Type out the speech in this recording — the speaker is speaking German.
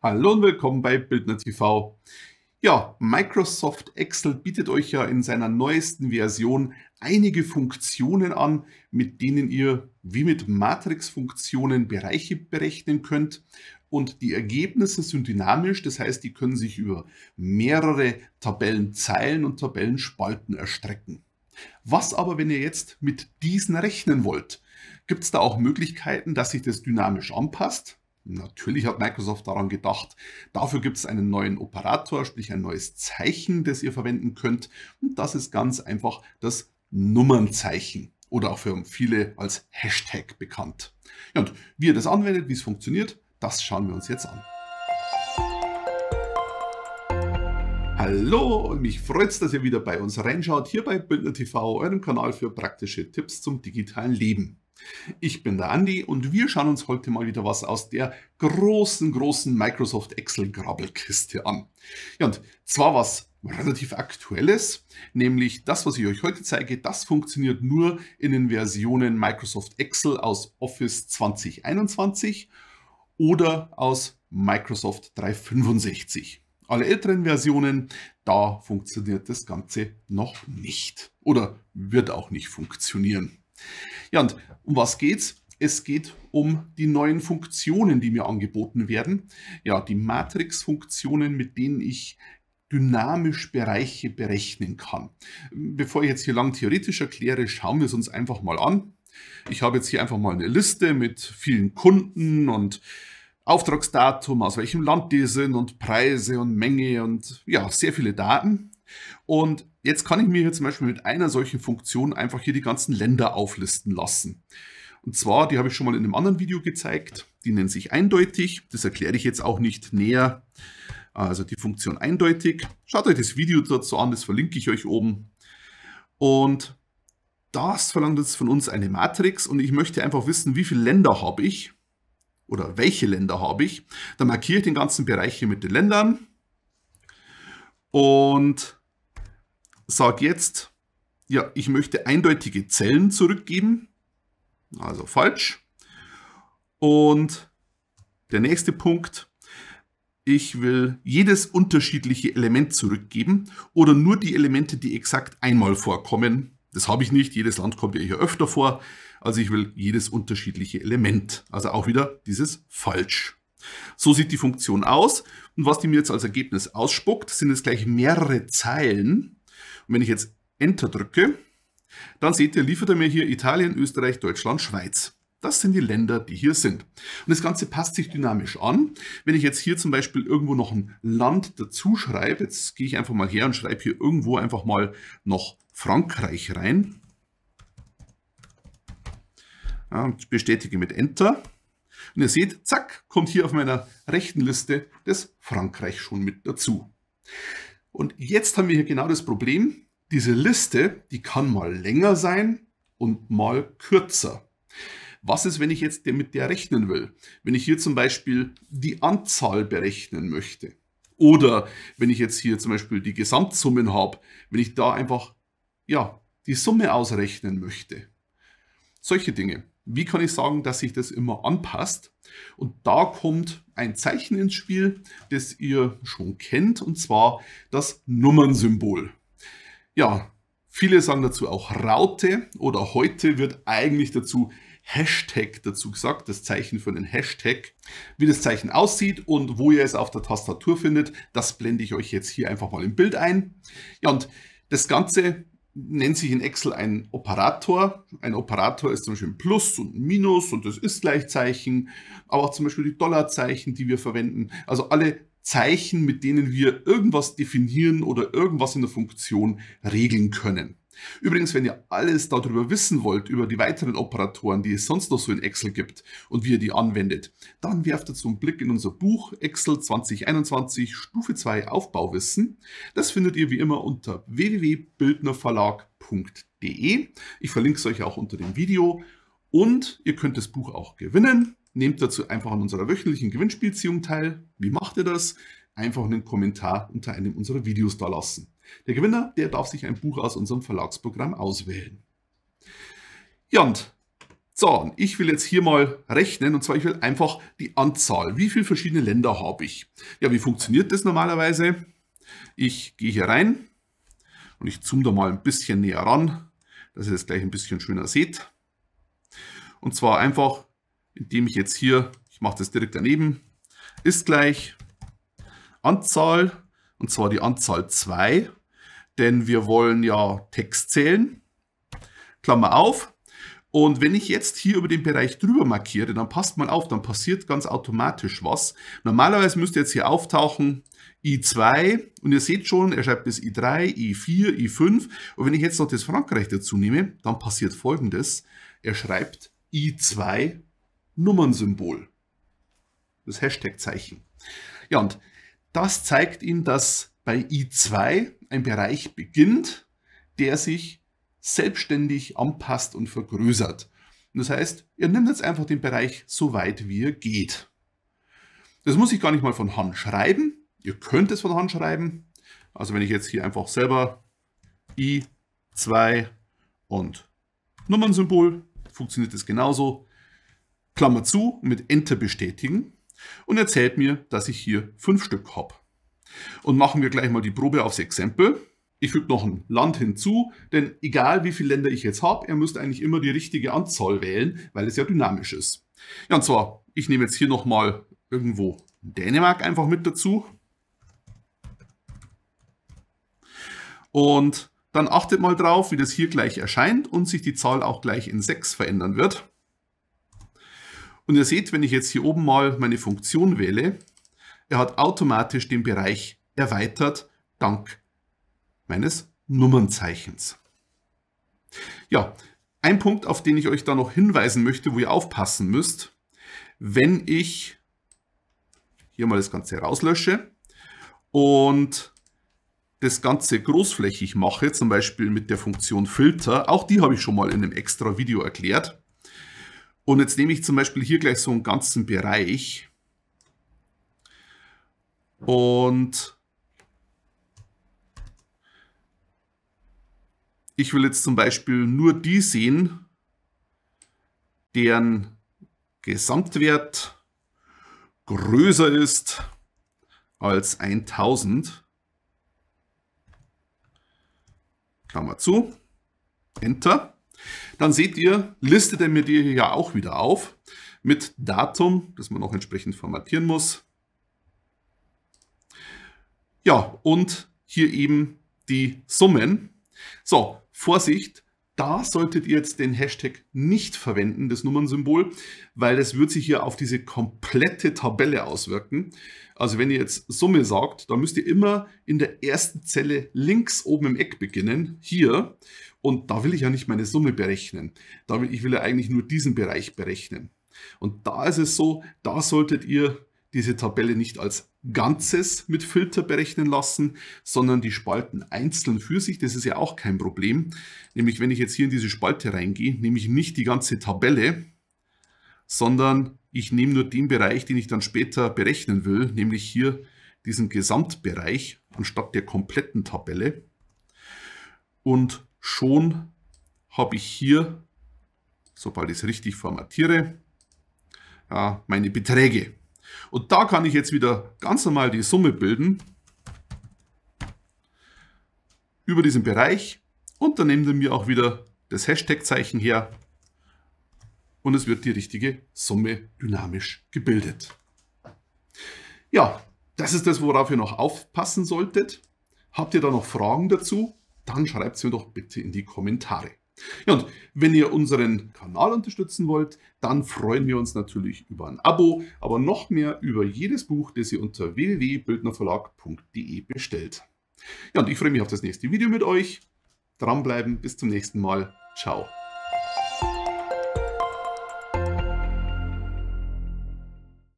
Hallo und willkommen bei Bildner TV. Ja, Microsoft Excel bietet euch ja in seiner neuesten Version einige Funktionen an, mit denen ihr wie mit Matrix-Funktionen Bereiche berechnen könnt. Und die Ergebnisse sind dynamisch, das heißt, die können sich über mehrere Tabellenzeilen und Tabellenspalten erstrecken. Was aber, wenn ihr jetzt mit diesen rechnen wollt? Gibt es da auch Möglichkeiten, dass sich das dynamisch anpasst? Natürlich hat Microsoft daran gedacht. Dafür gibt es einen neuen Operator, sprich ein neues Zeichen, das ihr verwenden könnt. Und das ist ganz einfach das Nummernzeichen oder auch für viele als Hashtag bekannt. Ja, und wie ihr das anwendet, wie es funktioniert, das schauen wir uns jetzt an. Hallo und mich freut's, dass ihr wieder bei uns reinschaut, hier bei Bündner TV, eurem Kanal für praktische Tipps zum digitalen Leben. Ich bin der Andi und wir schauen uns heute mal wieder was aus der großen, großen Microsoft Excel-Grabbelkiste an. Ja, und zwar was relativ aktuelles, nämlich das, was ich euch heute zeige, das funktioniert nur in den Versionen Microsoft Excel aus Office 2021 oder aus Microsoft 365. Alle älteren Versionen, da funktioniert das Ganze noch nicht oder wird auch nicht funktionieren. Ja, und um was geht's? Es geht um die neuen Funktionen, die mir angeboten werden. Ja, die Matrix-Funktionen, mit denen ich dynamisch Bereiche berechnen kann. Bevor ich jetzt hier lang theoretisch erkläre, schauen wir es uns einfach mal an. Ich habe jetzt hier einfach mal eine Liste mit vielen Kunden und Auftragsdatum, aus welchem Land die sind und Preise und Menge und ja, sehr viele Daten. Und Jetzt kann ich mir hier zum Beispiel mit einer solchen Funktion einfach hier die ganzen Länder auflisten lassen. Und zwar, die habe ich schon mal in einem anderen Video gezeigt, die nennt sich eindeutig. Das erkläre ich jetzt auch nicht näher. Also die Funktion eindeutig. Schaut euch das Video dazu an, das verlinke ich euch oben. Und das verlangt jetzt von uns eine Matrix und ich möchte einfach wissen, wie viele Länder habe ich oder welche Länder habe ich. Dann markiere ich den ganzen Bereich hier mit den Ländern und sage jetzt, ja, ich möchte eindeutige Zellen zurückgeben. Also falsch. Und der nächste Punkt, ich will jedes unterschiedliche Element zurückgeben oder nur die Elemente, die exakt einmal vorkommen. Das habe ich nicht, jedes Land kommt ja hier öfter vor. Also ich will jedes unterschiedliche Element. Also auch wieder dieses falsch. So sieht die Funktion aus. Und was die mir jetzt als Ergebnis ausspuckt, sind jetzt gleich mehrere Zeilen, und wenn ich jetzt Enter drücke, dann seht ihr, liefert er mir hier Italien, Österreich, Deutschland, Schweiz. Das sind die Länder, die hier sind. Und das Ganze passt sich dynamisch an. Wenn ich jetzt hier zum Beispiel irgendwo noch ein Land dazu schreibe, jetzt gehe ich einfach mal her und schreibe hier irgendwo einfach mal noch Frankreich rein. Ich bestätige mit Enter. Und ihr seht, zack, kommt hier auf meiner rechten Liste das Frankreich schon mit dazu. Und jetzt haben wir hier genau das Problem, diese Liste, die kann mal länger sein und mal kürzer. Was ist, wenn ich jetzt mit der rechnen will? Wenn ich hier zum Beispiel die Anzahl berechnen möchte. Oder wenn ich jetzt hier zum Beispiel die Gesamtsummen habe, wenn ich da einfach ja, die Summe ausrechnen möchte. Solche Dinge. Wie kann ich sagen, dass sich das immer anpasst? Und da kommt ein Zeichen ins Spiel, das ihr schon kennt, und zwar das Nummernsymbol. Ja, viele sagen dazu auch Raute oder heute wird eigentlich dazu Hashtag dazu gesagt, das Zeichen für einen Hashtag. Wie das Zeichen aussieht und wo ihr es auf der Tastatur findet, das blende ich euch jetzt hier einfach mal im Bild ein. Ja, und das Ganze nennt sich in Excel ein Operator. Ein Operator ist zum Beispiel ein Plus und ein Minus und das Ist-Gleichzeichen, aber auch zum Beispiel die Dollarzeichen, die wir verwenden. Also alle Zeichen, mit denen wir irgendwas definieren oder irgendwas in der Funktion regeln können. Übrigens, wenn ihr alles darüber wissen wollt, über die weiteren Operatoren, die es sonst noch so in Excel gibt und wie ihr die anwendet, dann werft dazu einen Blick in unser Buch Excel 2021 Stufe 2 Aufbauwissen. Das findet ihr wie immer unter www.bildnerverlag.de. Ich verlinke es euch auch unter dem Video. Und ihr könnt das Buch auch gewinnen. Nehmt dazu einfach an unserer wöchentlichen Gewinnspielziehung teil. Wie macht ihr das? Einfach einen Kommentar unter einem unserer Videos dalassen. Der Gewinner, der darf sich ein Buch aus unserem Verlagsprogramm auswählen. Ja, und so, ich will jetzt hier mal rechnen, und zwar ich will einfach die Anzahl. Wie viele verschiedene Länder habe ich? Ja, wie funktioniert das normalerweise? Ich gehe hier rein und ich zoome da mal ein bisschen näher ran, dass ihr das gleich ein bisschen schöner seht. Und zwar einfach, indem ich jetzt hier, ich mache das direkt daneben, ist gleich Anzahl, und zwar die Anzahl 2 denn wir wollen ja Text zählen. Klammer auf. Und wenn ich jetzt hier über den Bereich drüber markiere, dann passt mal auf, dann passiert ganz automatisch was. Normalerweise müsste jetzt hier auftauchen i2 und ihr seht schon, er schreibt das i3, i4, i5. Und wenn ich jetzt noch das Frankreich dazu nehme, dann passiert folgendes. Er schreibt i2 Nummernsymbol. Das Hashtag-Zeichen. Ja, und das zeigt ihm, dass bei i2 ein Bereich beginnt, der sich selbstständig anpasst und vergrößert. das heißt, ihr nimmt jetzt einfach den Bereich so weit, wie er geht. Das muss ich gar nicht mal von Hand schreiben. Ihr könnt es von Hand schreiben. Also wenn ich jetzt hier einfach selber i, 2 und Nummernsymbol, funktioniert das genauso. Klammer zu, mit Enter bestätigen und erzählt mir, dass ich hier fünf Stück habe. Und machen wir gleich mal die Probe aufs Exempel. Ich füge noch ein Land hinzu, denn egal wie viele Länder ich jetzt habe, ihr müsst eigentlich immer die richtige Anzahl wählen, weil es ja dynamisch ist. Ja, und zwar, ich nehme jetzt hier nochmal irgendwo Dänemark einfach mit dazu. Und dann achtet mal drauf, wie das hier gleich erscheint und sich die Zahl auch gleich in 6 verändern wird. Und ihr seht, wenn ich jetzt hier oben mal meine Funktion wähle, er hat automatisch den Bereich erweitert dank meines Nummernzeichens. Ja, ein Punkt, auf den ich euch da noch hinweisen möchte, wo ihr aufpassen müsst, wenn ich hier mal das Ganze rauslösche und das Ganze großflächig mache, zum Beispiel mit der Funktion Filter, auch die habe ich schon mal in einem extra Video erklärt. Und jetzt nehme ich zum Beispiel hier gleich so einen ganzen Bereich und ich will jetzt zum Beispiel nur die sehen, deren Gesamtwert größer ist als 1000. Klammer zu, Enter. Dann seht ihr, listet er mir die hier auch wieder auf mit Datum, das man auch entsprechend formatieren muss, ja, und hier eben die Summen. So, Vorsicht, da solltet ihr jetzt den Hashtag nicht verwenden, das Nummernsymbol, weil das wird sich hier auf diese komplette Tabelle auswirken. Also wenn ihr jetzt Summe sagt, dann müsst ihr immer in der ersten Zelle links oben im Eck beginnen, hier. Und da will ich ja nicht meine Summe berechnen. Da will, ich will ja eigentlich nur diesen Bereich berechnen. Und da ist es so, da solltet ihr diese Tabelle nicht als Ganzes mit Filter berechnen lassen, sondern die Spalten einzeln für sich. Das ist ja auch kein Problem. Nämlich wenn ich jetzt hier in diese Spalte reingehe, nehme ich nicht die ganze Tabelle, sondern ich nehme nur den Bereich, den ich dann später berechnen will, nämlich hier diesen Gesamtbereich anstatt der kompletten Tabelle. Und schon habe ich hier, sobald ich es richtig formatiere, meine Beträge. Und da kann ich jetzt wieder ganz normal die Summe bilden über diesen Bereich und dann nimmt er mir auch wieder das Hashtag-Zeichen her und es wird die richtige Summe dynamisch gebildet. Ja, das ist das, worauf ihr noch aufpassen solltet. Habt ihr da noch Fragen dazu? Dann schreibt sie mir doch bitte in die Kommentare. Ja, und wenn ihr unseren Kanal unterstützen wollt, dann freuen wir uns natürlich über ein Abo, aber noch mehr über jedes Buch, das ihr unter www.bildnerverlag.de bestellt. Ja, und ich freue mich auf das nächste Video mit euch. Dranbleiben, bis zum nächsten Mal. Ciao.